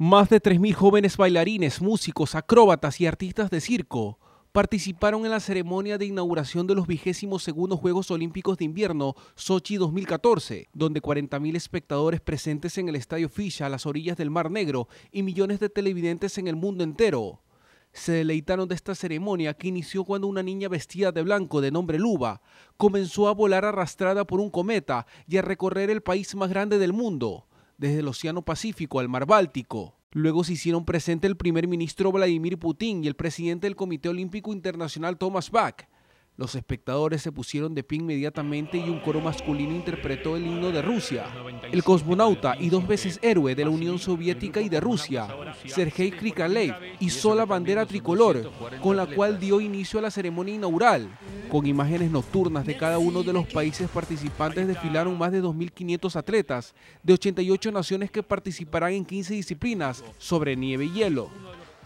Más de 3.000 jóvenes bailarines, músicos, acróbatas y artistas de circo participaron en la ceremonia de inauguración de los vigésimos Juegos Olímpicos de Invierno Sochi 2014, donde 40.000 espectadores presentes en el Estadio Fisha a las orillas del Mar Negro y millones de televidentes en el mundo entero se deleitaron de esta ceremonia que inició cuando una niña vestida de blanco de nombre Luba comenzó a volar arrastrada por un cometa y a recorrer el país más grande del mundo desde el Océano Pacífico al Mar Báltico. Luego se hicieron presente el primer ministro Vladimir Putin y el presidente del Comité Olímpico Internacional Thomas Bach. Los espectadores se pusieron de pie inmediatamente y un coro masculino interpretó el himno de Rusia. El cosmonauta y dos veces héroe de la Unión Soviética y de Rusia, Sergei Krikalev, hizo la bandera tricolor, con la cual dio inicio a la ceremonia inaugural. Con imágenes nocturnas de cada uno de los países participantes desfilaron más de 2.500 atletas de 88 naciones que participarán en 15 disciplinas sobre nieve y hielo.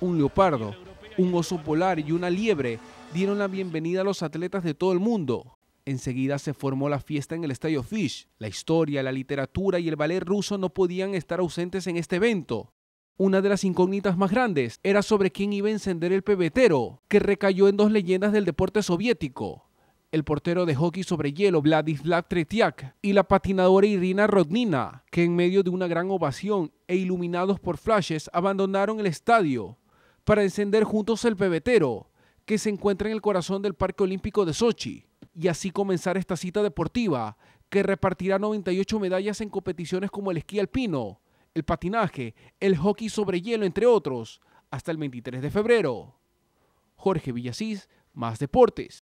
Un leopardo, un oso polar y una liebre dieron la bienvenida a los atletas de todo el mundo. Enseguida se formó la fiesta en el Estadio Fish. La historia, la literatura y el ballet ruso no podían estar ausentes en este evento. Una de las incógnitas más grandes era sobre quién iba a encender el pebetero, que recayó en dos leyendas del deporte soviético, el portero de hockey sobre hielo Vladislav Tretiak y la patinadora Irina Rodnina, que en medio de una gran ovación e iluminados por flashes abandonaron el estadio para encender juntos el pebetero que se encuentra en el corazón del Parque Olímpico de Sochi y así comenzar esta cita deportiva que repartirá 98 medallas en competiciones como el esquí alpino, el patinaje, el hockey sobre hielo, entre otros, hasta el 23 de febrero. Jorge Villasís, Más Deportes.